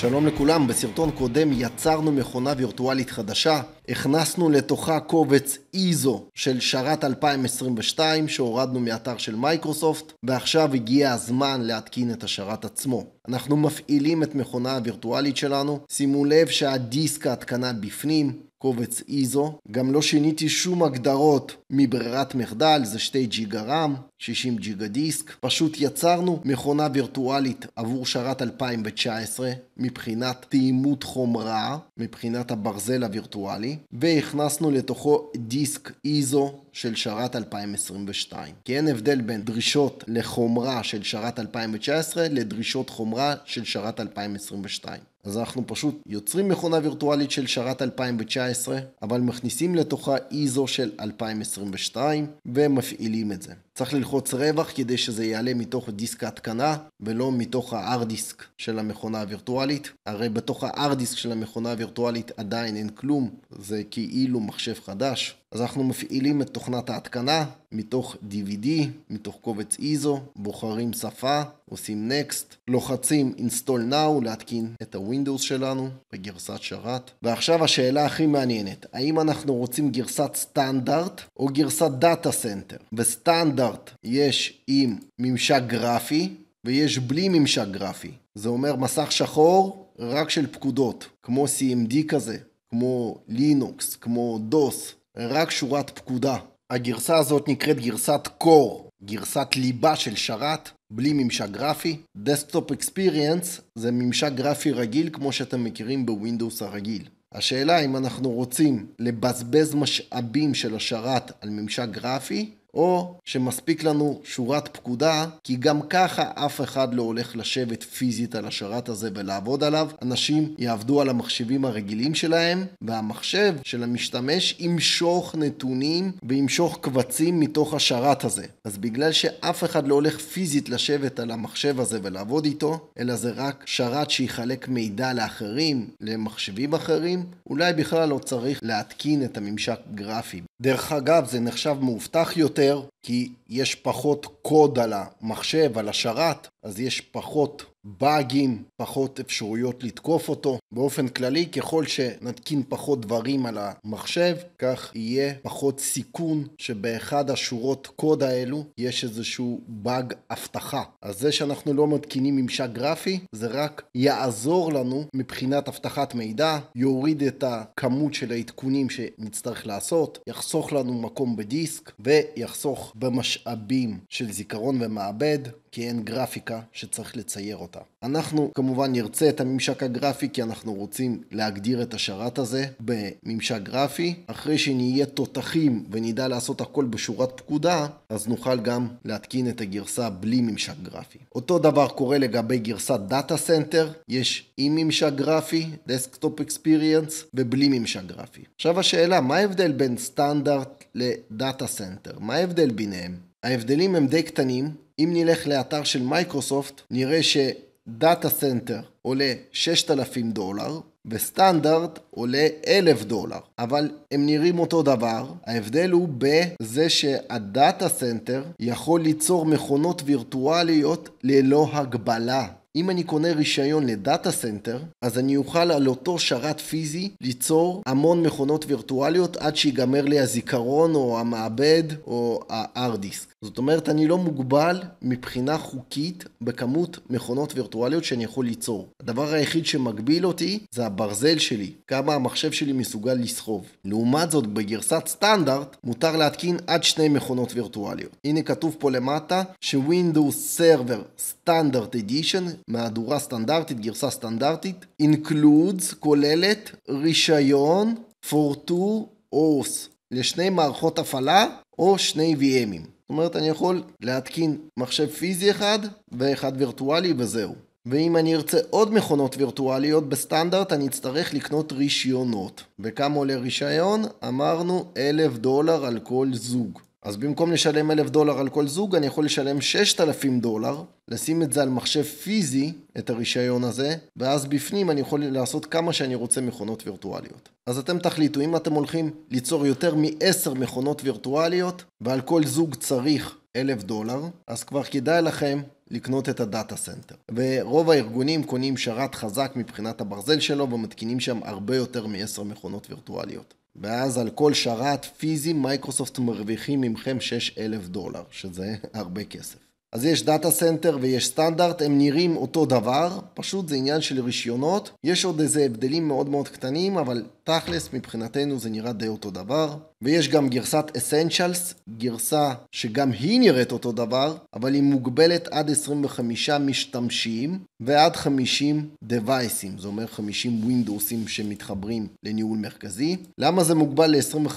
שלום לכולם, בסרטון קודם יצרנו מכונה וירטואלית חדשה, הכנסנו לתוכה קובץ איזו של שרת 2022 שהורדנו מאתר של מייקרוסופט, ועכשיו הגיע הזמן להתקין את השרת עצמו. אנחנו מפעילים את מכונה הווירטואלית שלנו, שימו לב שהדיסק ההתקנה בפנים, קובץ איזו, גם לא שיניתי שום הגדרות מברירת מחדל, זה 2 ג'יגה רם, 60 ג'יגה דיסק, פשוט יצרנו מכונה וירטואלית עבור שרת 2019 מבחינת תאימות חומרה, מבחינת הברזל הווירטואלי, והכנסנו לתוכו דיסק איזו של שרת 2022. כי אין הבדל בין דרישות לחומרה של שרת 2019 לדרישות חומרה של שרת 2022. אז אנחנו פשוט יוצרים מכונה וירטואלית של שרת 2019, אבל מכניסים לתוכה איזו של 2022 ומפעילים את זה. צריך ללחוץ רווח כדי שזה יעלה מתוך דיסק ההתקנה ולא מתוך ה דיסק של המכונה הווירטואלית. הרי בתוך ה דיסק של המכונה הווירטואלית עדיין אין כלום, זה כאילו מחשב חדש. אז אנחנו מפעילים את תוכנת ההתקנה מתוך DVD, מתוך קובץ איזו, בוחרים שפה, עושים Next, לוחצים Install Now להתקין את הווינדוס שלנו בגרסת שרת. ועכשיו השאלה הכי מעניינת, האם אנחנו רוצים גרסת סטנדרט או גרסת דאטה סנטר? בסטנדרט יש עם ממשק גרפי ויש בלי ממשק גרפי. זה אומר מסך שחור רק של פקודות, כמו CMD כזה, כמו לינוקס, כמו דוס. רק שורת פקודה. הגרסה הזאת נקראת גרסת קור, גרסת ליבה של שרת, בלי ממשק גרפי. דסקטופ אקספיריאנס זה ממשק גרפי רגיל כמו שאתם מכירים בווינדוס הרגיל. השאלה אם אנחנו רוצים לבזבז משאבים של השרת על ממשק גרפי, או שמספיק לנו שורת פקודה, כי גם ככה אף אחד לא הולך לשבת פיזית על השרת הזה ולעבוד עליו, אנשים יעבדו על המחשבים הרגילים שלהם, והמחשב של המשתמש ימשוך נתונים וימשוך קבצים מתוך השרת הזה. אז בגלל שאף אחד לא הולך פיזית לשבת על המחשב הזה ולעבוד איתו, אלא זה רק שרת שיחלק מידע לאחרים, למחשבים אחרים, אולי בכלל לא צריך להתקין את הממשק גרפי דרך אגב זה נחשב מאובטח יותר כי יש פחות קוד על המחשב, על השרת, אז יש פחות באגים, פחות אפשרויות לתקוף אותו. באופן כללי, ככל שנתקין פחות דברים על המחשב, כך יהיה פחות סיכון שבאחד השורות קוד האלו יש איזשהו באג אבטחה. אז זה שאנחנו לא מתקינים ממשק גרפי, זה רק יעזור לנו מבחינת אבטחת מידע, יוריד את הכמות של העדכונים שנצטרך לעשות, יחסוך לנו מקום בדיסק ויחסוך במשאבים של זיכרון ומעבד. כי אין גרפיקה שצריך לצייר אותה. אנחנו כמובן נרצה את הממשק הגרפי כי אנחנו רוצים להגדיר את השרת הזה בממשק גרפי. אחרי שנהיה תותחים ונדע לעשות הכל בשורת פקודה, אז נוכל גם להתקין את הגרסה בלי ממשק גרפי. אותו דבר קורה לגבי גרסת דאטה סנטר, יש עם ממשק גרפי, דסקטופ אקספיריאנס, ובלי ממשק גרפי. עכשיו השאלה, מה ההבדל בין סטנדרט לדאטה סנטר? מה ההבדל ביניהם? ההבדלים הם די קטנים, אם נלך לאתר של מייקרוסופט, נראה שדאטה סנטר עולה 6,000 דולר, וסטנדרט עולה 1,000 דולר, אבל הם נראים אותו דבר, ההבדל הוא בזה שהדאטה סנטר יכול ליצור מכונות וירטואליות ללא הגבלה. אם אני קונה רישיון לדאטה סנטר, אז אני אוכל על אותו שרת פיזי ליצור המון מכונות וירטואליות עד שיגמר לי הזיכרון או המעבד או ה-hard disk. זאת אומרת, אני לא מוגבל מבחינה חוקית בכמות מכונות וירטואליות שאני יכול ליצור. הדבר היחיד שמגביל אותי זה הברזל שלי, כמה המחשב שלי מסוגל לסחוב. לעומת זאת, בגרסת סטנדרט מותר להתקין עד שני מכונות וירטואליות. הנה כתוב פה למטה ש-Windows Server Standard Edition מהדורה סטנדרטית, גרסה סטנדרטית, includes כוללת רישיון for two OS לשני מערכות הפעלה או שני VMים. זאת אומרת, אני יכול להתקין מחשב פיזי אחד ואחד וירטואלי וזהו. ואם אני ארצה עוד מכונות וירטואליות בסטנדרט, אני אצטרך לקנות רישיונות. וכמה עולה רישיון? אמרנו אלף דולר על כל זוג. אז במקום לשלם אלף דולר על כל זוג, אני יכול לשלם ששת אלפים דולר, לשים את זה על מחשב פיזי, את הרישיון הזה, ואז בפנים אני יכול לעשות כמה שאני רוצה מכונות וירטואליות. אז אתם תחליטו, אם אתם הולכים ליצור יותר מ-10 מכונות וירטואליות, ועל כל זוג צריך אלף דולר, אז כבר כדאי לכם לקנות את הדאטה סנטר. ורוב הארגונים קונים שרת חזק מבחינת הברזל שלו ומתקינים שם הרבה יותר מ-10 מכונות וירטואליות. ואז על כל שרת פיזי מייקרוסופט מרוויחים ממכם 6,000 דולר, שזה הרבה כסף. אז יש דאטה סנטר ויש סטנדרט, הם נראים אותו דבר, פשוט זה עניין של רישיונות. יש עוד איזה הבדלים מאוד מאוד קטנים, אבל תכלס מבחינתנו זה נראה די אותו דבר. ויש גם גרסת אסנצ'לס, גרסה שגם היא נראית אותו דבר, אבל היא מוגבלת עד 25 משתמשים ועד 50 דווייסים, זה אומר 50 ווינדוסים שמתחברים לניהול מרכזי. למה זה מוגבל ל-25